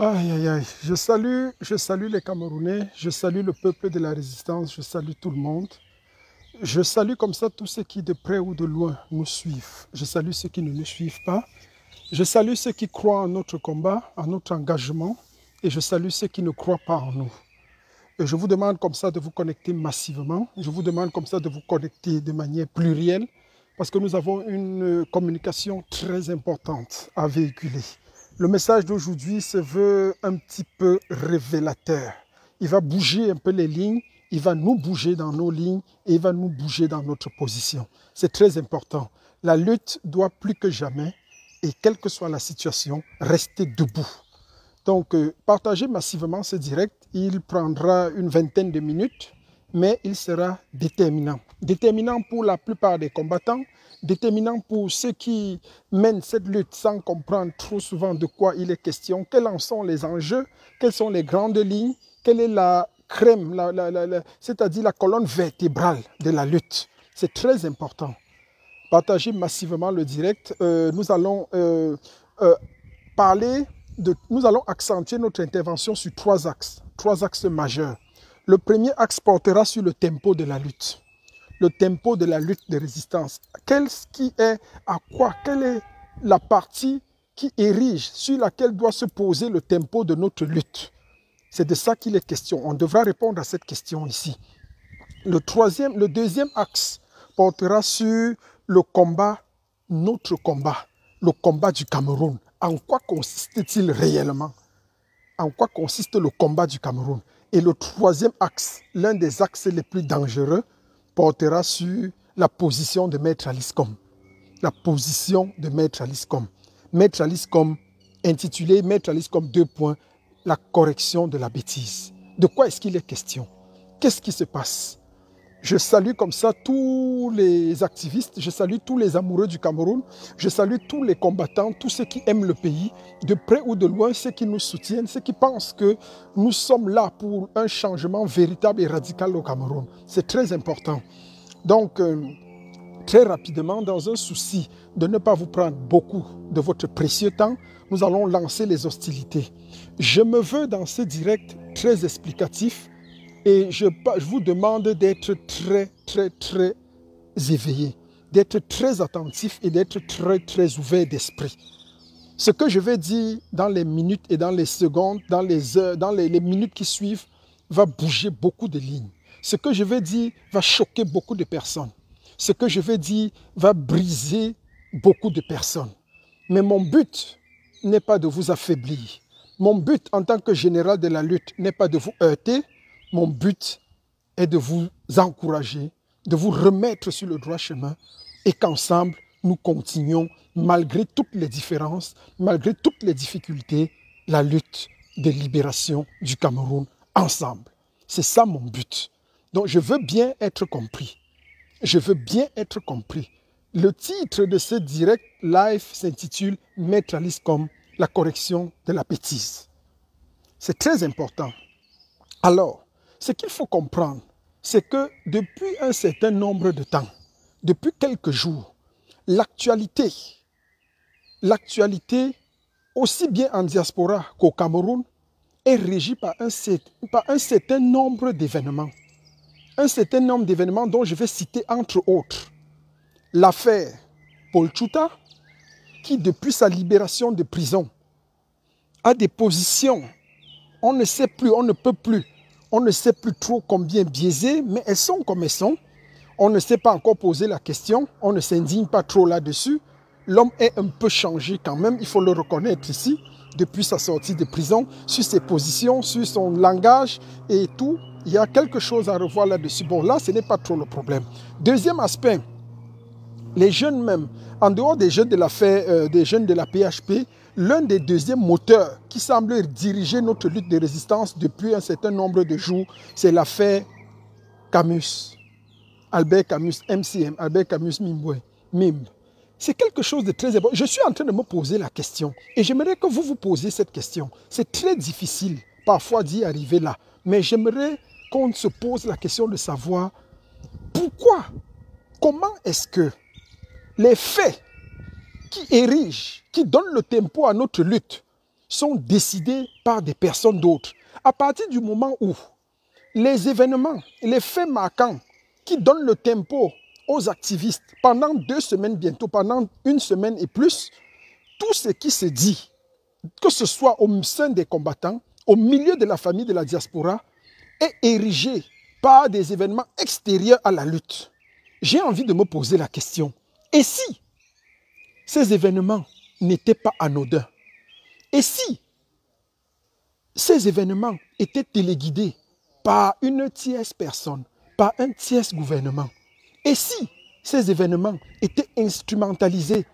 Aïe, aïe, aïe. Je salue, je salue les Camerounais, je salue le peuple de la résistance, je salue tout le monde. Je salue comme ça tous ceux qui, de près ou de loin, nous suivent. Je salue ceux qui ne nous suivent pas. Je salue ceux qui croient en notre combat, en notre engagement. Et je salue ceux qui ne croient pas en nous. Et je vous demande comme ça de vous connecter massivement. Je vous demande comme ça de vous connecter de manière plurielle. Parce que nous avons une communication très importante à véhiculer. Le message d'aujourd'hui se veut un petit peu révélateur. Il va bouger un peu les lignes, il va nous bouger dans nos lignes et il va nous bouger dans notre position. C'est très important. La lutte doit plus que jamais, et quelle que soit la situation, rester debout. Donc, euh, partagez massivement ce direct. Il prendra une vingtaine de minutes mais il sera déterminant. Déterminant pour la plupart des combattants, déterminant pour ceux qui mènent cette lutte sans comprendre trop souvent de quoi il est question, quels en sont les enjeux, quelles sont les grandes lignes, quelle est la crème, c'est-à-dire la colonne vertébrale de la lutte. C'est très important. Partagez massivement le direct. Euh, nous allons euh, euh, parler nous allons accentuer notre intervention sur trois axes, trois axes majeurs. Le premier axe portera sur le tempo de la lutte. Le tempo de la lutte de résistance. Qu'est-ce qui est, à quoi, quelle est la partie qui érige, sur laquelle doit se poser le tempo de notre lutte C'est de ça qu'il est question. On devra répondre à cette question ici. Le, troisième, le deuxième axe portera sur le combat, notre combat, le combat du Cameroun. En quoi consiste-t-il réellement En quoi consiste le combat du Cameroun et le troisième axe, l'un des axes les plus dangereux, portera sur la position de Maître Aliscom. La position de Maître Aliscom. Maître Aliscom, intitulé Maître Aliscom 2. La correction de la bêtise. De quoi est-ce qu'il est question Qu'est-ce qui se passe je salue comme ça tous les activistes, je salue tous les amoureux du Cameroun, je salue tous les combattants, tous ceux qui aiment le pays, de près ou de loin, ceux qui nous soutiennent, ceux qui pensent que nous sommes là pour un changement véritable et radical au Cameroun. C'est très important. Donc, euh, très rapidement, dans un souci de ne pas vous prendre beaucoup de votre précieux temps, nous allons lancer les hostilités. Je me veux dans ce direct très explicatif et je, vous demande d'être très, très, très éveillé, d'être très attentif et d'être très, très ouvert d'esprit. Ce que je vais dire dans les minutes et dans les secondes, dans les heures, dans les, les minutes qui suivent, va bouger beaucoup de lignes. Ce que je vais dire va choquer beaucoup de personnes. Ce que je vais dire va briser beaucoup de personnes. Mais mon but n'est pas de vous affaiblir. Mon but en tant que général de la lutte n'est pas de vous heurter, mon but est de vous encourager, de vous remettre sur le droit chemin et qu'ensemble, nous continuons, malgré toutes les différences, malgré toutes les difficultés, la lutte de libération du Cameroun ensemble. C'est ça mon but. Donc je veux bien être compris. Je veux bien être compris. Le titre de ce direct live s'intitule Mettre à comme la correction de la bêtise. C'est très important. Alors, ce qu'il faut comprendre, c'est que depuis un certain nombre de temps, depuis quelques jours, l'actualité, l'actualité, aussi bien en diaspora qu'au Cameroun, est régie par un, certain nombre d'événements. Un certain nombre d'événements dont je vais citer entre autres l'affaire Paul Chuta, qui depuis sa libération de prison a des positions, on ne sait plus, on ne peut plus, on ne sait plus trop combien biaisées, mais elles sont comme elles sont. On ne sait pas encore poser la question, on ne s'indigne pas trop là-dessus. L'homme est un peu changé quand même, il faut le reconnaître ici, depuis sa sortie de prison, sur ses positions, sur son langage et tout. Il y a quelque chose à revoir là-dessus. Bon, là, ce n'est pas trop le problème. Deuxième aspect, les jeunes même, en dehors des jeunes de la, euh, des jeunes de la PHP, l'un des deuxièmes moteurs qui semble diriger notre lutte de résistance depuis un certain nombre de jours, c'est l'affaire Camus. Albert Camus, MCM, Albert Camus Mimboué, Mim. C'est quelque chose de très important. Je suis en train de me poser la question et j'aimerais que vous vous posiez cette question. C'est très difficile parfois d'y arriver là, mais j'aimerais qu'on se pose la question de savoir pourquoi, comment est-ce que les faits qui érigent, qui donnent le tempo à notre lutte, sont décidés par des personnes d'autres. À partir du moment où les événements, les faits marquants qui donnent le tempo aux activistes pendant deux semaines bientôt, pendant une semaine et plus, tout ce qui se dit, que ce soit au sein des combattants, au milieu de la famille de la diaspora, est érigé par des événements extérieurs à la lutte. J'ai envie de me poser la question. Et si ces événements n'étaient pas anodins. Et si ces événements étaient téléguidés par une tierce personne, par un tierce gouvernement, et si ces événements étaient instrumentalisés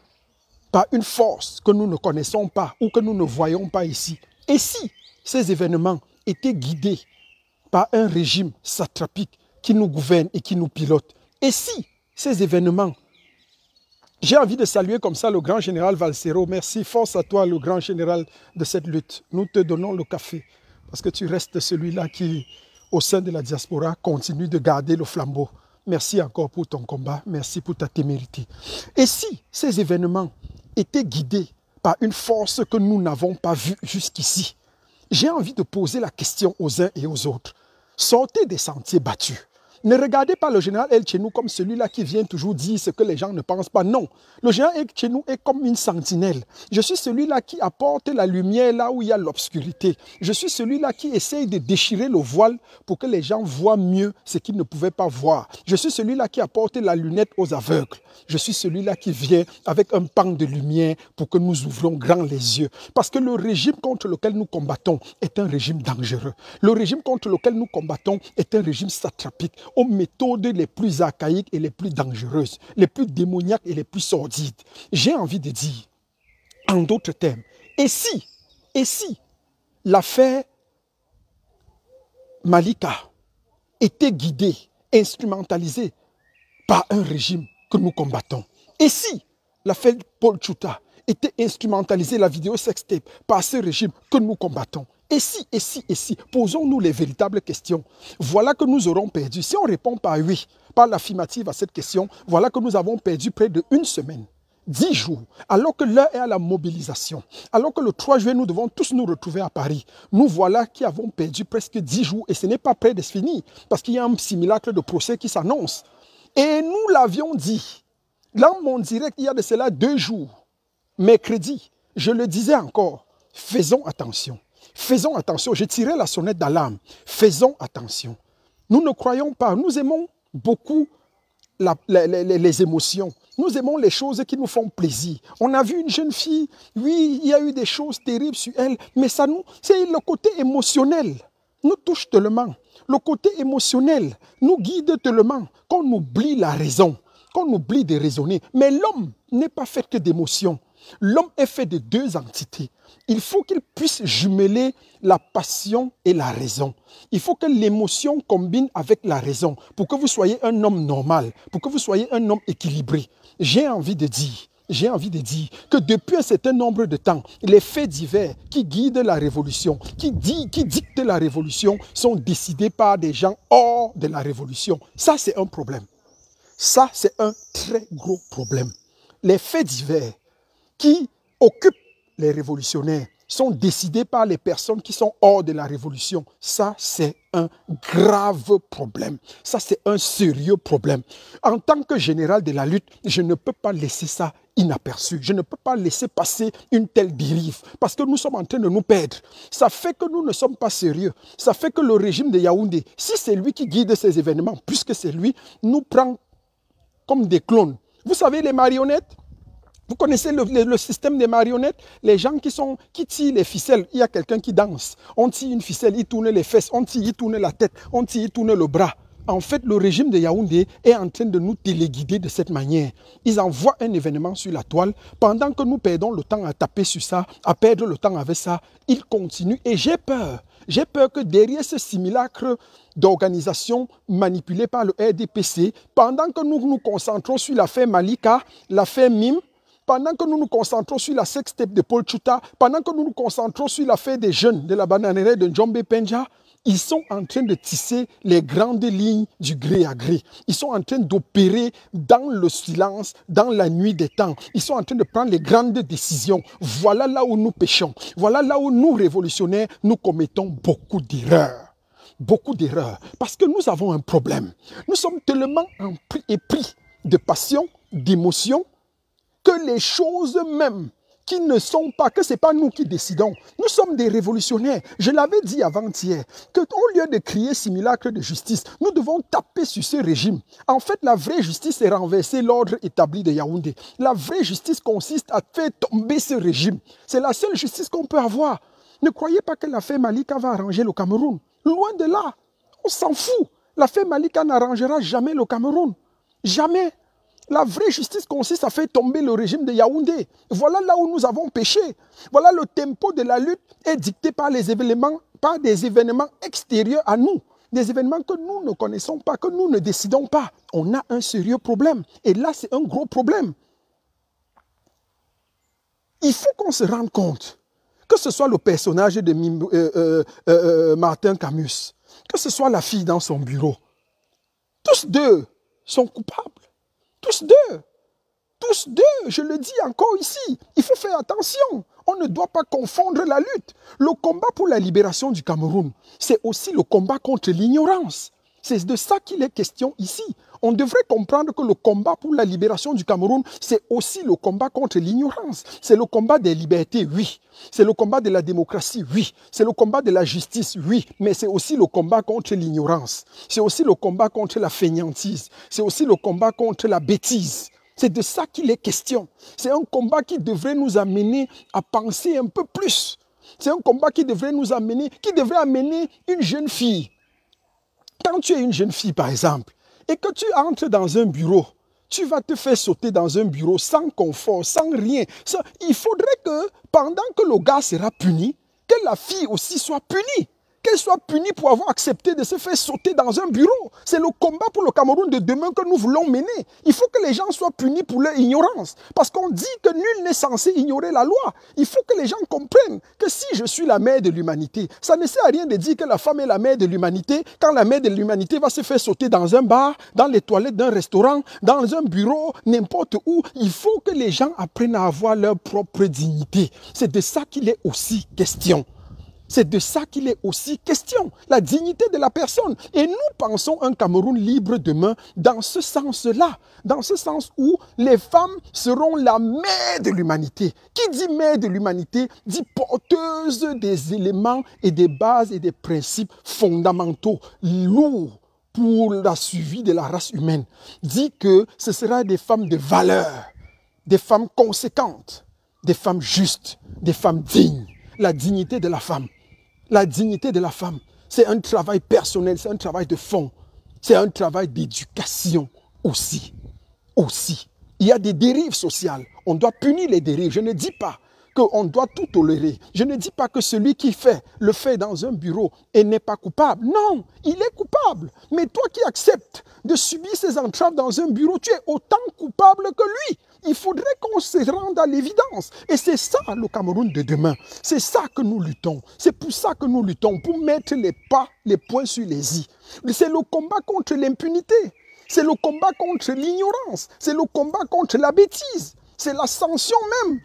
par une force que nous ne connaissons pas ou que nous ne voyons pas ici, et si ces événements étaient guidés par un régime satrapique qui nous gouverne et qui nous pilote, et si ces événements j'ai envie de saluer comme ça le grand général Valsero, Merci, force à toi, le grand général de cette lutte. Nous te donnons le café parce que tu restes celui-là qui, au sein de la diaspora, continue de garder le flambeau. Merci encore pour ton combat, merci pour ta témérité. Et si ces événements étaient guidés par une force que nous n'avons pas vue jusqu'ici, j'ai envie de poser la question aux uns et aux autres. Sortez des sentiers battus ne regardez pas le général El Chenou comme celui-là qui vient toujours dire ce que les gens ne pensent pas. Non, le général El Chenou est comme une sentinelle. Je suis celui-là qui apporte la lumière là où il y a l'obscurité. Je suis celui-là qui essaye de déchirer le voile pour que les gens voient mieux ce qu'ils ne pouvaient pas voir. Je suis celui-là qui apporte la lunette aux aveugles. Je suis celui-là qui vient avec un pan de lumière pour que nous ouvrons grand les yeux. Parce que le régime contre lequel nous combattons est un régime dangereux. Le régime contre lequel nous combattons est un régime satrapique aux méthodes les plus archaïques et les plus dangereuses, les plus démoniaques et les plus sordides. J'ai envie de dire, en d'autres termes, et si, et si l'affaire Malika était guidée, instrumentalisée par un régime que nous combattons, et si l'affaire Paul Chuta était instrumentalisée, la vidéo sextape, par ce régime que nous combattons, et si, et si, et si, posons-nous les véritables questions. Voilà que nous aurons perdu. Si on répond par oui, par l'affirmative à cette question, voilà que nous avons perdu près de une semaine. dix jours, alors que l'heure est à la mobilisation, alors que le 3 juillet, nous devons tous nous retrouver à Paris, nous voilà qui avons perdu presque dix jours et ce n'est pas près de se finir parce qu'il y a un simulacre de procès qui s'annonce. Et nous l'avions dit, dans mon direct, il y a de cela deux jours, mercredi, je le disais encore, faisons attention. Faisons attention. J'ai tiré la sonnette d'alarme. Faisons attention. Nous ne croyons pas. Nous aimons beaucoup les émotions. Nous aimons les choses qui nous font plaisir. On a vu une jeune fille, oui, il y a eu des choses terribles sur elle, mais ça nous, c'est le côté émotionnel nous touche tellement. Le côté émotionnel nous guide tellement qu'on oublie la raison, qu'on oublie de raisonner. Mais l'homme n'est pas fait que d'émotions. L'homme est fait de deux entités. Il faut qu'il puisse jumeler la passion et la raison. Il faut que l'émotion combine avec la raison pour que vous soyez un homme normal, pour que vous soyez un homme équilibré. J'ai envie de dire, j'ai envie de dire que depuis un certain nombre de temps, les faits divers qui guident la révolution, qui, dit, qui dictent la révolution, sont décidés par des gens hors de la révolution. Ça, c'est un problème. Ça, c'est un très gros problème. Les faits divers qui occupent les révolutionnaires sont décidés par les personnes qui sont hors de la révolution. Ça, c'est un grave problème. Ça, c'est un sérieux problème. En tant que général de la lutte, je ne peux pas laisser ça inaperçu. Je ne peux pas laisser passer une telle dérive parce que nous sommes en train de nous perdre. Ça fait que nous ne sommes pas sérieux. Ça fait que le régime de Yaoundé, si c'est lui qui guide ces événements, puisque c'est lui, nous prend comme des clones. Vous savez, les marionnettes vous connaissez le, système des marionnettes Les gens qui, sont, qui tirent les ficelles, il y a quelqu'un qui danse. On tire une ficelle, il tourne les fesses, on tire, il tourne la tête, on tire, il tourne le bras. En fait, le régime de Yaoundé est en train de nous téléguider de cette manière. Ils envoient un événement sur la toile. Pendant que nous perdons le temps à taper sur ça, à perdre le temps avec ça, ils continuent. Et j'ai peur. J'ai peur que derrière ce simulacre d'organisation manipulée par le RDPC, pendant que nous nous concentrons sur l'affaire Malika, l'affaire Mim, pendant que nous nous concentrons sur la sextape de Paul Chuta, pendant que nous nous concentrons sur l'affaire des jeunes de la bananeraie de Jombe Penja, ils sont en train de tisser les grandes lignes du gré à gré. Ils sont en train d'opérer dans le silence, dans la nuit des temps. Ils sont en train de prendre les grandes décisions. Voilà là où nous péchons. Voilà là où nous, révolutionnaires, nous commettons beaucoup d'erreurs beaucoup d'erreurs parce que nous avons un problème. Nous sommes tellement épris de passion, d'émotion, que les choses mêmes qui ne sont pas, que ce n'est pas nous qui décidons. Nous sommes des révolutionnaires. Je l'avais dit avant-hier, qu'au lieu de crier simulacre de justice, nous devons taper sur ce régime. En fait, la vraie justice est renverser l'ordre établi de Yaoundé. La vraie justice consiste à faire tomber ce régime. C'est la seule justice qu'on peut avoir. Ne croyez pas que la l'affaire Malika va arranger le Cameroun. Loin de là. On s'en fout. La L'affaire Malika n'arrangera jamais le Cameroun. Jamais. La vraie justice consiste à faire tomber le régime de Yaoundé. Voilà là où nous avons péché. Voilà le tempo de la lutte est dicté par les événements, par des événements extérieurs à nous. Des événements que nous ne connaissons pas, que nous ne décidons pas. On a un sérieux problème. Et là, c'est un gros problème. Il faut qu'on se rende compte, que ce soit le personnage de euh, euh, euh, Martin Camus, que ce soit la fille dans son bureau, tous deux sont coupables. Tous deux. Tous deux, je le dis encore ici, il faut faire attention. On ne doit pas confondre la lutte. Le combat pour la libération du Cameroun, c'est aussi le combat contre l'ignorance. C'est de ça qu'il est question ici. On devrait comprendre que le combat pour la libération du Cameroun, c'est aussi le combat contre l'ignorance. C'est le combat des libertés, oui. C'est le combat de la démocratie, oui. C'est le combat de la justice, oui. Mais c'est aussi le combat contre l'ignorance. C'est aussi le combat contre la fainéantise. C'est aussi le combat contre la bêtise. C'est de ça qu'il est question. C'est un combat qui devrait nous amener à penser un peu plus. C'est un combat qui devrait nous amener, qui devrait amener une jeune fille quand tu es une jeune fille, par exemple, et que tu entres dans un bureau, tu vas te faire sauter dans un bureau sans confort, sans rien. Il faudrait que pendant que le gars sera puni, que la fille aussi soit punie qu'elle soit punie pour avoir accepté de se faire sauter dans un bureau. C'est le combat pour le Cameroun de demain que nous voulons mener. Il faut que les gens soient punis pour leur ignorance. Parce qu'on dit que nul n'est censé ignorer la loi. Il faut que les gens comprennent que si je suis la mère de l'humanité, ça ne sert à rien de dire que la femme est la mère de l'humanité quand la mère de l'humanité va se faire sauter dans un bar, dans les toilettes d'un restaurant, dans un bureau, n'importe où. Il faut que les gens apprennent à avoir leur propre dignité. C'est de ça qu'il est aussi question. C'est de ça qu'il est aussi question, la dignité de la personne. Et nous pensons un Cameroun libre demain dans ce sens-là, dans ce sens où les femmes seront la mère de l'humanité. Qui dit mère de l'humanité dit porteuse des éléments et des bases et des principes fondamentaux, lourds pour la suivi de la race humaine, dit que ce sera des femmes de valeur, des femmes conséquentes, des femmes justes, des femmes dignes, la dignité de la femme. La dignité de la femme, c'est un travail personnel, c'est un travail de fond, c'est un travail d'éducation aussi. Aussi. Il y a des dérives sociales. On doit punir les dérives. Je ne dis pas qu'on doit tout tolérer. Je ne dis pas que celui qui fait le fait dans un bureau et n'est pas coupable. Non, il est coupable. Mais toi qui acceptes de subir ces entraves dans un bureau, tu es autant coupable que lui il faudrait qu'on se rende à l'évidence. Et c'est ça le Cameroun de demain. C'est ça que nous luttons. C'est pour ça que nous luttons, pour mettre les pas, les points sur les i. C'est le combat contre l'impunité. C'est le combat contre l'ignorance. C'est le combat contre la bêtise. C'est la sanction même.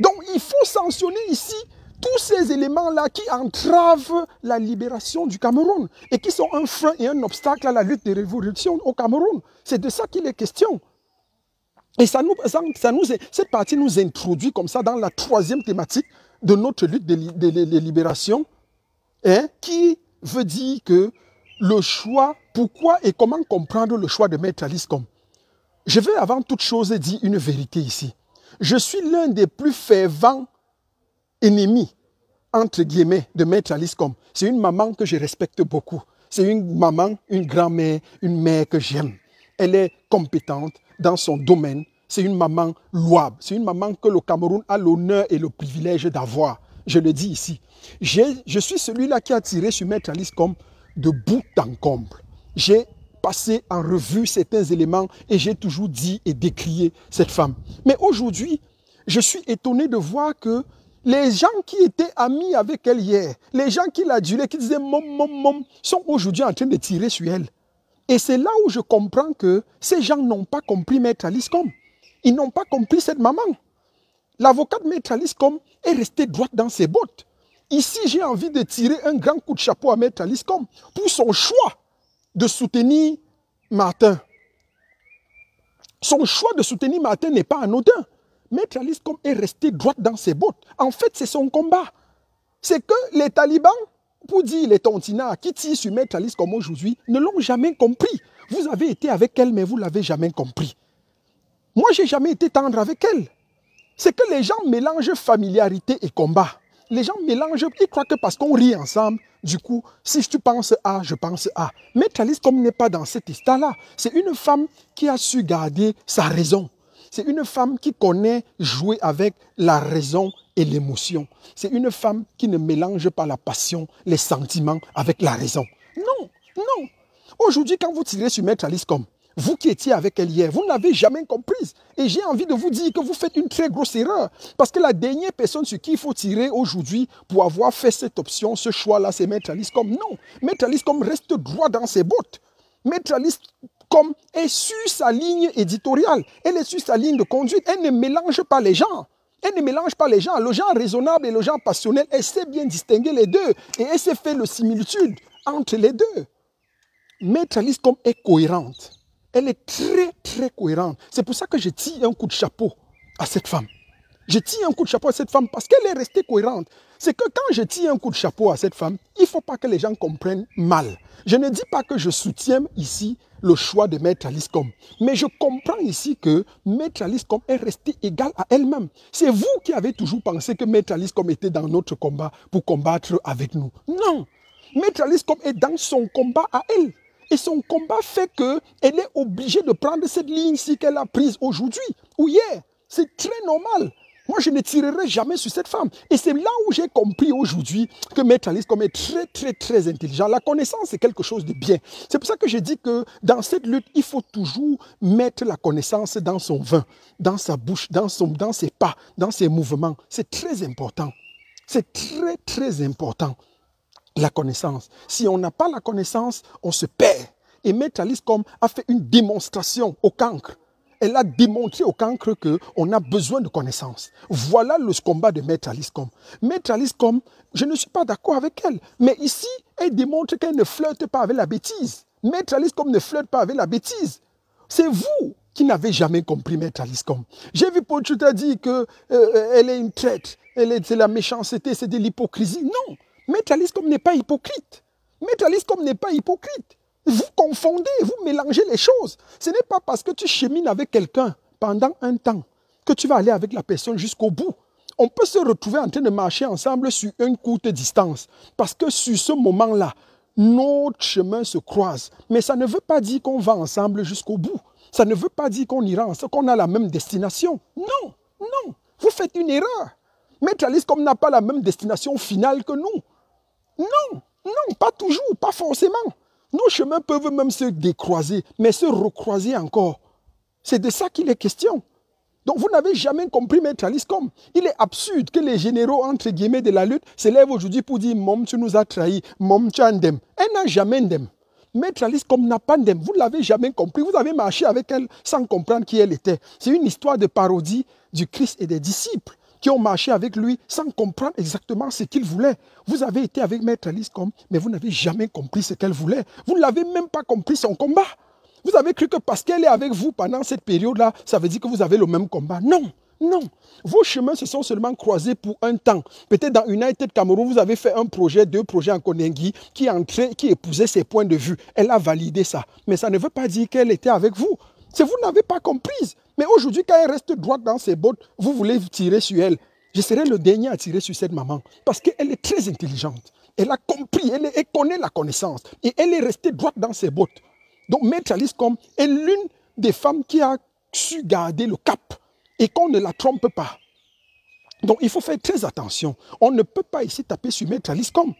Donc il faut sanctionner ici tous ces éléments-là qui entravent la libération du Cameroun et qui sont un frein et un obstacle à la lutte des révolutions au Cameroun. C'est de ça qu'il est question. Et nous, ça, nous, cette partie nous introduit comme ça dans la troisième thématique de notre lutte de, de, hein, qui veut dire que le choix, pourquoi et comment comprendre le choix de Maître Alice comme Je veux avant toute chose dire une vérité ici. Je suis l'un des plus fervents ennemis, entre guillemets, de Maître Alice comme. C'est une maman que je respecte beaucoup. C'est une maman, une grand-mère, une mère que j'aime. Elle est compétente, dans son domaine, c'est une maman louable. C'est une maman que le Cameroun a l'honneur et le privilège d'avoir. Je le dis ici. Je suis celui-là qui a tiré sur Maître Alice comme de bout en comble. J'ai passé en revue certains éléments et j'ai toujours dit et décrié cette femme. Mais aujourd'hui, je suis étonné de voir que les gens qui étaient amis avec elle hier, les gens qui l'adulaient, qui disaient mom, mom, mom, sont aujourd'hui en train de tirer sur elle. Et c'est là où je comprends que ces gens n'ont pas compris Maître Alice Ils n'ont pas compris cette maman. de Maître Alice est resté droite dans ses bottes. Ici, j'ai envie de tirer un grand coup de chapeau à Maître Alice pour son choix de soutenir Martin. Son choix de soutenir Martin n'est pas anodin. Maître Alice est resté droite dans ses bottes. En fait, c'est son combat. C'est que les talibans pour dire les tontinas qui tirent sur Maître comme aujourd'hui ne l'ont jamais compris. Vous avez été avec elle, mais vous ne l'avez jamais compris. Moi, j'ai jamais été tendre avec elle. C'est que les gens mélangent familiarité et combat. Les gens mélangent, ils croient que parce qu'on rit ensemble, du coup, si tu penses à, je pense à. Maître Alice, comme n'est pas dans cet état-là, c'est une femme qui a su garder sa raison. C'est une femme qui connaît jouer avec la raison et l'émotion. C'est une femme qui ne mélange pas la passion, les sentiments avec la raison. Non, non. Aujourd'hui, quand vous tirez sur Maître Alice comme vous qui étiez avec elle hier, vous n'avez jamais comprise. Et j'ai envie de vous dire que vous faites une très grosse erreur. Parce que la dernière personne sur qui il faut tirer aujourd'hui pour avoir fait cette option, ce choix-là, c'est Maître Alice comme non. Maître Alice comme reste droit dans ses bottes. Maître Alice comme est sur sa ligne éditoriale. Elle est sur sa ligne de conduite. Elle ne mélange pas les gens. Elle ne mélange pas les gens. Le genre raisonnable et le genre passionnel, elle sait bien distinguer les deux. Et elle sait faire le similitude entre les deux. Maître Alice comme est cohérente. Elle est très, très cohérente. C'est pour ça que je tire un coup de chapeau à cette femme. Je tire un coup de chapeau à cette femme parce qu'elle est restée cohérente. C'est que quand je tire un coup de chapeau à cette femme, il ne faut pas que les gens comprennent mal. Je ne dis pas que je soutiens ici le choix de Maître Alice Mais je comprends ici que Maître Alice est restée égale à elle-même. C'est vous qui avez toujours pensé que Maître Alice était dans notre combat pour combattre avec nous. Non Maître Alice est dans son combat à elle. Et son combat fait qu'elle est obligée de prendre cette ligne-ci qu'elle a prise aujourd'hui ou hier. C'est très normal. Moi, je ne tirerai jamais sur cette femme. Et c'est là où j'ai compris aujourd'hui que Maître Alice comme est très, très, très intelligent. La connaissance, c'est quelque chose de bien. C'est pour ça que je dis que dans cette lutte, il faut toujours mettre la connaissance dans son vin, dans sa bouche, dans, ses pas, dans ses mouvements. C'est très important. C'est très, très important, la connaissance. Si on n'a pas la connaissance, on se perd. Et Maître Alice comme a fait une démonstration au cancre elle a démontré au cancre qu'on a besoin de connaissances. Voilà le combat de Maître Alice Combe. Maître Alice je ne suis pas d'accord avec elle, mais ici, elle démontre qu'elle ne flirte pas avec la bêtise. Maître Alice ne flirte pas avec la bêtise. C'est vous qui n'avez jamais compris Maître Alice J'ai vu Chuta dire qu'elle euh, elle est une traite, elle est de la méchanceté, c'est de l'hypocrisie. Non, Maître Alice n'est pas hypocrite. Maître Alice n'est pas hypocrite. Vous confondez, vous mélangez les choses. Ce n'est pas parce que tu chemines avec quelqu'un pendant un temps que tu vas aller avec la personne jusqu'au bout. On peut se retrouver en train de marcher ensemble sur une courte distance parce que sur ce moment-là, notre chemin se croise. Mais ça ne veut pas dire qu'on va ensemble jusqu'au bout. Ça ne veut pas dire qu'on ira ensemble, qu'on a la même destination. Non, non, vous faites une erreur. Maître Alice, comme n'a pas la même destination finale que nous. Non, non, pas toujours, pas forcément. Nos chemins peuvent même se décroiser, mais se recroiser encore. C'est de ça qu'il est question. Donc vous n'avez jamais compris Maître comme. Il est absurde que les généraux, entre guillemets, de la lutte s'élèvent aujourd'hui pour dire Mom, tu nous as trahis, Mom, tu as Elle n'a jamais ndem. Maître comme n'a pas Vous ne l'avez jamais compris. Vous avez marché avec elle sans comprendre qui elle était. C'est une histoire de parodie du Christ et des disciples qui ont marché avec lui sans comprendre exactement ce qu'il voulait. Vous avez été avec Maître Alice comme, mais vous n'avez jamais compris ce qu'elle voulait. Vous ne l'avez même pas compris son combat. Vous avez cru que parce qu'elle est avec vous pendant cette période-là, ça veut dire que vous avez le même combat. Non, non. Vos chemins se sont seulement croisés pour un temps. Peut-être dans United Cameroun, vous avez fait un projet, deux projets en Konengi qui entrait, qui épousait ses points de vue. Elle a validé ça. Mais ça ne veut pas dire qu'elle était avec vous. C'est vous n'avez pas compris. Mais aujourd'hui, quand elle reste droite dans ses bottes, vous voulez tirer sur elle. Je serai le dernier à tirer sur cette maman parce qu'elle est très intelligente. Elle a compris, elle, connaît la connaissance et elle est restée droite dans ses bottes. Donc, Maître Alice comme est l'une des femmes qui a su garder le cap et qu'on ne la trompe pas. Donc, il faut faire très attention. On ne peut pas ici taper sur Maître Alice comme.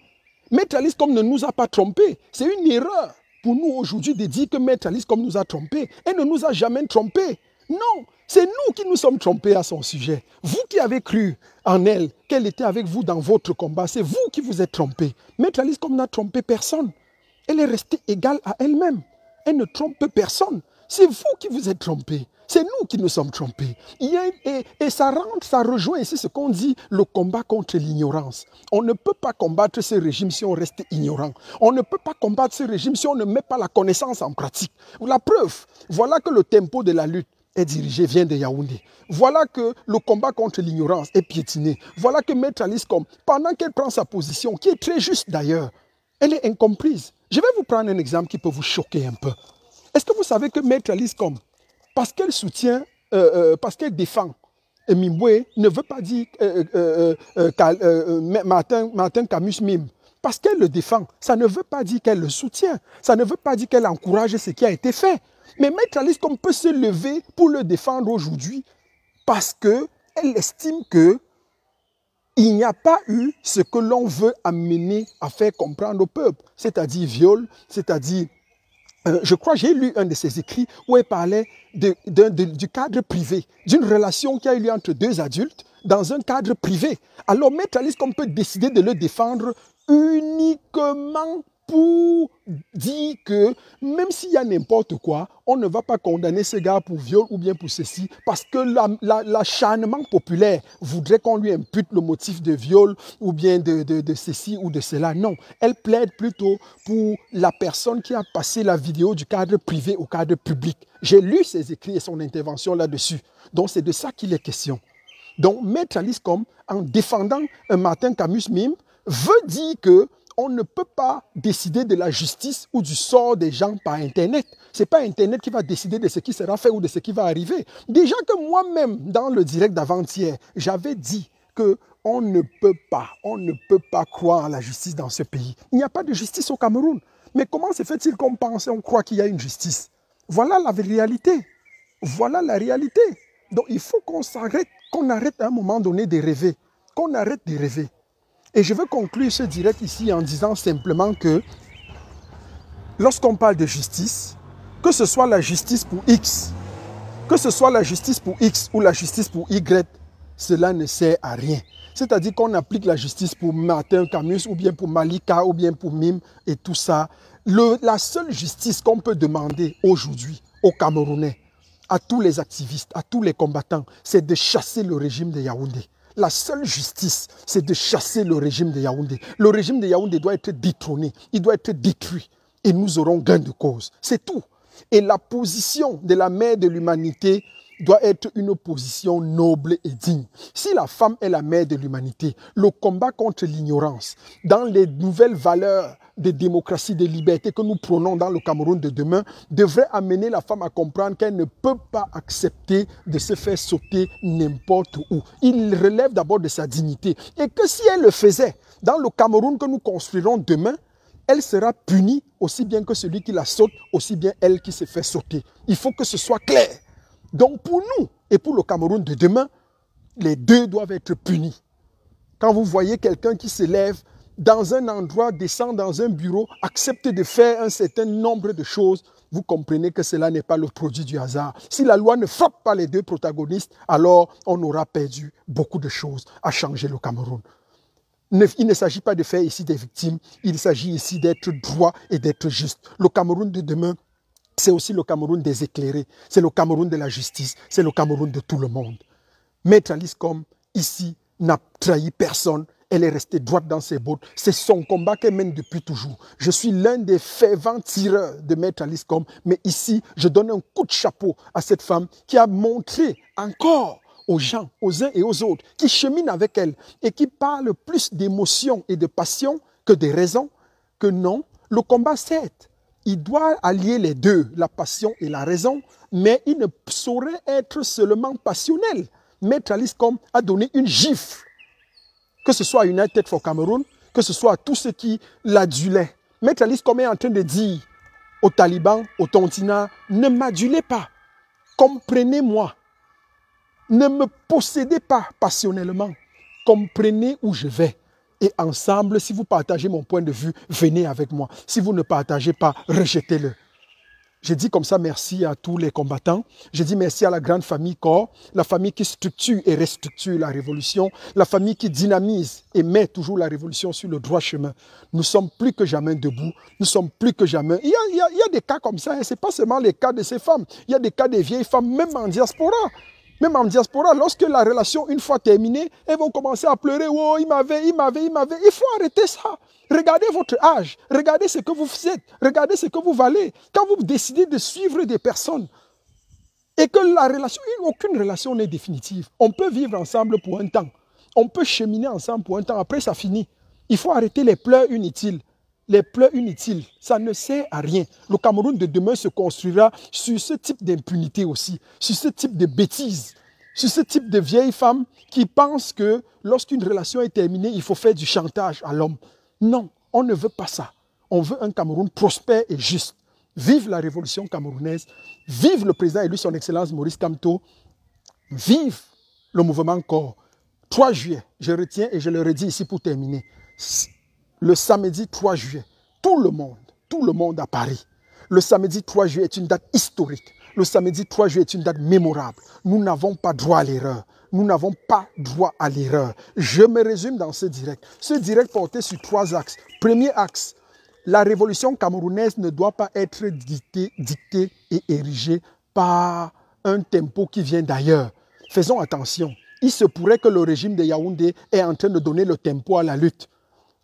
Maître Alice comme ne nous a pas trompés. C'est une erreur pour nous aujourd'hui de dire que Maître Alice comme nous a trompés. Elle ne nous a jamais trompés. Non, c'est nous qui nous sommes trompés à son sujet. Vous qui avez cru en elle, qu'elle était avec vous dans votre combat, c'est vous qui vous êtes trompés. Maître Alice, comme n'a trompé personne, elle est restée égale à elle-même. Elle ne trompe personne. C'est vous qui vous êtes trompés. C'est nous qui nous sommes trompés. Et, ça rentre, ça rejoint ici ce qu'on dit, le combat contre l'ignorance. On ne peut pas combattre ce régime si on reste ignorant. On ne peut pas combattre ce régime si on ne met pas la connaissance en pratique. La preuve, voilà que le tempo de la lutte, est dirigé vient de Yaoundé. Voilà que le combat contre l'ignorance est piétiné. Voilà que Maître Alice comme pendant qu'elle prend sa position, qui est très juste d'ailleurs, elle est incomprise. Je vais vous prendre un exemple qui peut vous choquer un peu. Est-ce que vous savez que Maître Alice comme parce qu'elle soutient, euh, euh, parce qu'elle défend Mimwe, ne veut pas dire euh, euh Martin, Martin Camus Mime parce qu'elle le défend, ça ne veut pas dire qu'elle le soutient, ça ne veut pas dire qu'elle encourage ce qui a été fait. Mais Maître Alice qu'on peut se lever pour le défendre aujourd'hui parce qu'elle estime que il n'y a pas eu ce que l'on veut amener à faire comprendre au peuple, c'est-à-dire viol, c'est-à-dire... Euh, je crois, j'ai lu un de ses écrits où elle parlait du cadre privé, d'une relation qui a eu lieu entre deux adultes dans un cadre privé. Alors, Maître Alice, qu'on peut décider de le défendre uniquement pour dire que même s'il y a n'importe quoi, on ne va pas condamner ces gars pour viol ou bien pour ceci, parce que l'acharnement la, populaire voudrait qu'on lui impute le motif de viol ou bien de, de, ceci ou de cela. Non, elle plaide plutôt pour la personne qui a passé la vidéo du cadre privé au cadre public. J'ai lu ses écrits et son intervention là-dessus. Donc c'est de ça qu'il est question. Donc, Maître Alice comme en défendant un Martin Camus Mime, veut dire que on ne peut pas décider de la justice ou du sort des gens par Internet. C'est pas Internet qui va décider de ce qui sera fait ou de ce qui va arriver. Déjà que moi-même, dans le direct d'avant-hier, j'avais dit que on ne peut pas, on ne peut pas croire à la justice dans ce pays. Il n'y a pas de justice au Cameroun. Mais comment se fait-il qu'on pense et on croit qu'il y a une justice Voilà la réalité. Voilà la réalité. Donc il faut qu'on s'arrête, qu'on arrête à un moment donné de rêver, qu'on arrête de rêver. Et je veux conclure ce direct ici en disant simplement que lorsqu'on parle de justice, que ce soit la justice pour X, que ce soit la justice pour X ou la justice pour Y, cela ne sert à rien. C'est-à-dire qu'on applique la justice pour Martin Camus ou bien pour Malika ou bien pour Mim et tout ça. la seule justice qu'on peut demander aujourd'hui aux Camerounais, à tous les activistes, à tous les combattants, c'est de chasser le régime de Yaoundé. La seule justice, c'est de chasser le régime de Yaoundé. Le régime de Yaoundé doit être détrôné, il doit être détruit. Et nous aurons gain de cause. C'est tout. Et la position de la mère de l'humanité doit être une position noble et digne. Si la femme est la mère de l'humanité, le combat contre l'ignorance, dans les nouvelles valeurs des démocratie, de liberté que nous prenons dans le Cameroun de demain devrait amener la femme à comprendre qu'elle ne peut pas accepter de se faire sauter n'importe où. Il relève d'abord de sa dignité. Et que si elle le faisait dans le Cameroun que nous construirons demain, elle sera punie aussi bien que celui qui la saute, aussi bien elle qui se fait sauter. Il faut que ce soit clair. Donc pour nous et pour le Cameroun de demain, les deux doivent être punis. Quand vous voyez quelqu'un qui se lève dans un endroit, descend dans un bureau, accepte de faire un certain nombre de choses, vous comprenez que cela n'est pas le produit du hasard. Si la loi ne frappe pas les deux protagonistes, alors on aura perdu beaucoup de choses à changer le Cameroun. Il ne s'agit pas de faire ici des victimes, il s'agit ici d'être droit et d'être juste. Le Cameroun de demain, c'est aussi le Cameroun des éclairés, c'est le Cameroun de la justice, c'est le Cameroun de tout le monde. Maître Alice comme ici, n'a trahi personne, elle est restée droite dans ses bottes. C'est son combat qu'elle mène depuis toujours. Je suis l'un des fervents tireurs de Maître Alice mais ici, je donne un coup de chapeau à cette femme qui a montré encore aux gens, aux uns et aux autres, qui chemine avec elle et qui parle plus d'émotion et de passion que des raisons, que non, le combat c'est il doit allier les deux, la passion et la raison, mais il ne saurait être seulement passionnel. Maître Alice a donné une gifle que ce soit United for Cameroun, que ce soit tous ceux qui l'adulaient. Maître Alice elle est en train de dire aux talibans, aux Tontina, ne m'adulez pas, comprenez-moi, ne me possédez pas passionnellement, comprenez où je vais. Et ensemble, si vous partagez mon point de vue, venez avec moi. Si vous ne partagez pas, rejetez-le. J'ai dit comme ça merci à tous les combattants. J'ai dit merci à la grande famille Corps, la famille qui structure et restructure la révolution, la famille qui dynamise et met toujours la révolution sur le droit chemin. Nous sommes plus que jamais debout, nous sommes plus que jamais. Il y a, des cas comme ça, hein. C'est ce n'est pas seulement les cas de ces femmes, il y a des cas des vieilles femmes, même en diaspora. Même en diaspora, lorsque la relation, une fois terminée, elles vont commencer à pleurer. Oh, il m'avait, il m'avait, il m'avait. Il faut arrêter ça. Regardez votre âge. Regardez ce que vous faites. Regardez ce que vous valez. Quand vous décidez de suivre des personnes et que la relation, aucune relation n'est définitive. On peut vivre ensemble pour un temps. On peut cheminer ensemble pour un temps. Après, ça finit. Il faut arrêter les pleurs inutiles les pleurs inutiles. Ça ne sert à rien. Le Cameroun de demain se construira sur ce type d'impunité aussi, sur ce type de bêtises, sur ce type de vieilles femmes qui pensent que lorsqu'une relation est terminée, il faut faire du chantage à l'homme. Non, on ne veut pas ça. On veut un Cameroun prospère et juste. Vive la révolution camerounaise, vive le président élu, son Excellence Maurice Kamto, vive le mouvement Corps. 3 juillet, je retiens et je le redis ici pour terminer le samedi 3 juillet, tout le monde, tout le monde à Paris, le samedi 3 juillet est une date historique. Le samedi 3 juillet est une date mémorable. Nous n'avons pas droit à l'erreur. Nous n'avons pas droit à l'erreur. Je me résume dans ce direct. Ce direct porté sur trois axes. Premier axe, la révolution camerounaise ne doit pas être dictée, dictée et érigée par un tempo qui vient d'ailleurs. Faisons attention. Il se pourrait que le régime de Yaoundé est en train de donner le tempo à la lutte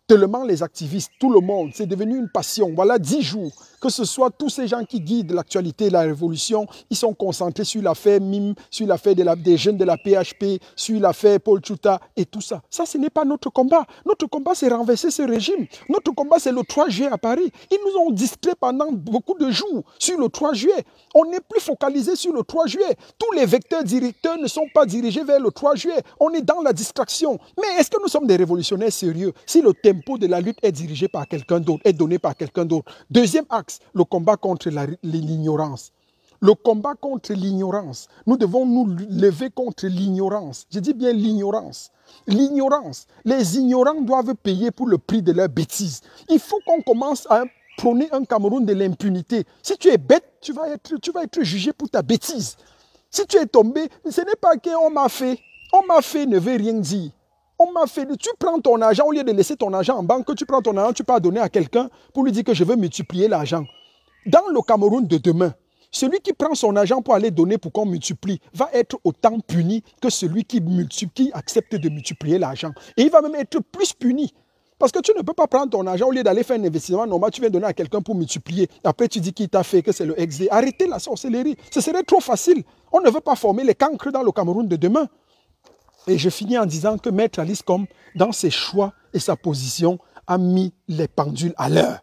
tellement les activistes, tout le monde, c'est devenu une passion. Voilà dix jours, que ce soit tous ces gens qui guident l'actualité, la révolution, ils sont concentrés sur l'affaire MIM, sur l'affaire des jeunes de la PHP, sur l'affaire Paul Chuta et tout ça. Ça, ce n'est pas notre combat. Notre combat, c'est renverser ce régime. Notre combat, c'est le 3 juillet à Paris. Ils nous ont distrait pendant beaucoup de jours sur le 3 juillet. On n'est plus focalisé sur le 3 juillet. Tous les vecteurs directeurs ne sont pas dirigés vers le 3 juillet. On est dans la distraction. Mais est-ce que nous sommes des révolutionnaires sérieux si le thème pot de la lutte est dirigé par quelqu'un d'autre, est donné par quelqu'un d'autre. Deuxième axe, le combat contre l'ignorance. Le combat contre l'ignorance. Nous devons nous lever contre l'ignorance. Je dis bien l'ignorance. L'ignorance. Les ignorants doivent payer pour le prix de leur bêtise. Il faut qu'on commence à prôner un Cameroun de l'impunité. Si tu es bête, tu vas être, tu vas être jugé pour ta bêtise. Si tu es tombé, ce n'est pas qu'on m'a fait. On m'a fait ne veut rien dire. On m'a fait, tu prends ton argent, au lieu de laisser ton argent en banque, tu prends ton argent, tu peux donner à quelqu'un pour lui dire que je veux multiplier l'argent. Dans le Cameroun de demain, celui qui prend son argent pour aller donner pour qu'on multiplie va être autant puni que celui qui, multiplie, accepte de multiplier l'argent. Et il va même être plus puni. Parce que tu ne peux pas prendre ton argent au lieu d'aller faire un investissement normal, tu viens donner à quelqu'un pour multiplier. Après, tu dis qu'il t'a fait, que c'est le ex-dé. Arrêtez la sorcellerie. Ce serait trop facile. On ne veut pas former les cancres dans le Cameroun de demain. Et je finis en disant que Maître Alice Combe, dans ses choix et sa position, a mis les pendules à l'heure.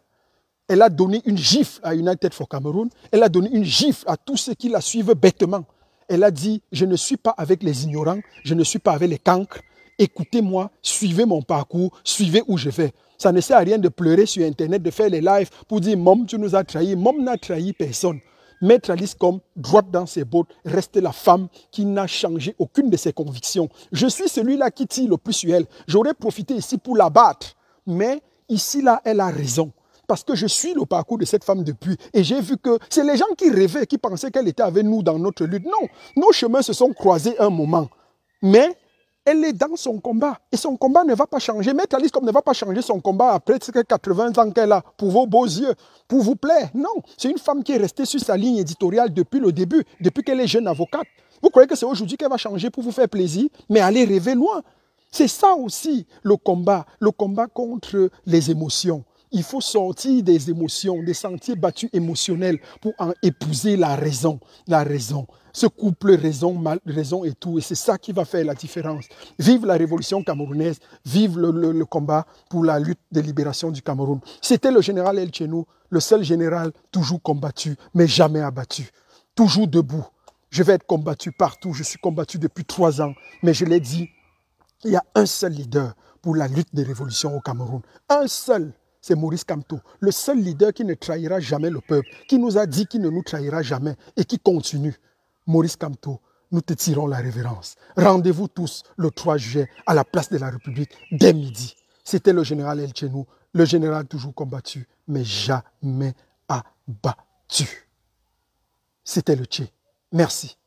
Elle a donné une gifle à United for Cameroun. Elle a donné une gifle à tous ceux qui la suivent bêtement. Elle a dit, je ne suis pas avec les ignorants, je ne suis pas avec les cancres. Écoutez-moi, suivez mon parcours, suivez où je vais. Ça ne sert à rien de pleurer sur Internet, de faire les lives pour dire, Mom, tu nous as trahis. Mom n'a trahi personne mettre Alice comme droite dans ses bottes, rester la femme qui n'a changé aucune de ses convictions. Je suis celui-là qui tire le plus sur elle. J'aurais profité ici pour la battre. Mais ici, là, elle a raison. Parce que je suis le parcours de cette femme depuis. Et j'ai vu que c'est les gens qui rêvaient, qui pensaient qu'elle était avec nous dans notre lutte. Non, nos chemins se sont croisés un moment. Mais elle est dans son combat. Et son combat ne va pas changer. Maître Alice, comme ne va pas changer son combat après 80 ans qu'elle a, pour vos beaux yeux, pour vous plaire. Non, c'est une femme qui est restée sur sa ligne éditoriale depuis le début, depuis qu'elle est jeune avocate. Vous croyez que c'est aujourd'hui qu'elle va changer pour vous faire plaisir, mais allez rêver loin. C'est ça aussi le combat, le combat contre les émotions il faut sortir des émotions, des sentiers battus émotionnels pour en épouser la raison, la raison. Ce couple raison, raison et tout, et c'est ça qui va faire la différence. Vive la révolution camerounaise, vive le, combat pour la lutte de libération du Cameroun. C'était le général El Cheno, le seul général toujours combattu, mais jamais abattu, toujours debout. Je vais être combattu partout, je suis combattu depuis trois ans, mais je l'ai dit, il y a un seul leader pour la lutte des révolutions au Cameroun. Un seul c'est Maurice Camteau, le seul leader qui ne trahira jamais le peuple, qui nous a dit qu'il ne nous trahira jamais et qui continue. Maurice Camteau, nous te tirons la révérence. Rendez-vous tous le 3 juillet à la place de la République dès midi. C'était le général El Chenou, le général toujours combattu, mais jamais abattu. C'était le Tché. Merci.